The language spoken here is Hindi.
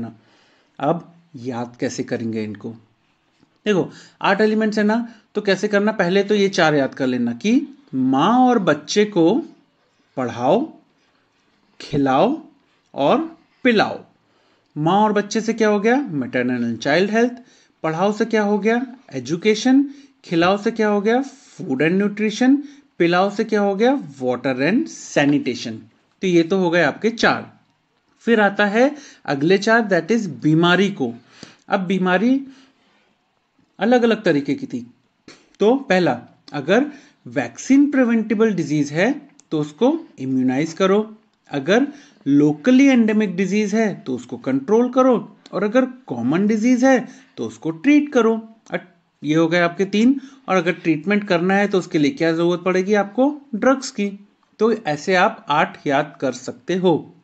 बनाना अब याद कैसे करेंगे इनको देखो आठ एलिमेंट्स है ना तो कैसे करना पहले तो ये चार याद कर लेना कि माँ और बच्चे को पढ़ाओ खिलाओ और पिलाओ माँ और बच्चे से क्या हो गया मेटर्नल एंड चाइल्ड हेल्थ पढ़ाओ से क्या हो गया एजुकेशन खिलाओ से क्या हो गया फूड एंड न्यूट्रिशन पिलाओ से क्या हो गया वाटर एंड सैनिटेशन तो ये तो हो गए आपके चार फिर आता है अगले चार दैट इज बीमारी को अब बीमारी अलग अलग तरीके की थी तो पहला अगर वैक्सीन प्रिवेंटेबल डिजीज है तो उसको इम्यूनाइज करो अगर लोकली एंडेमिक डिजीज है तो उसको कंट्रोल करो और अगर कॉमन डिजीज है तो उसको ट्रीट करो ये हो गए आपके तीन और अगर ट्रीटमेंट करना है तो उसके लिए क्या ज़रूरत पड़ेगी आपको ड्रग्स की तो ऐसे आप आठ याद कर सकते हो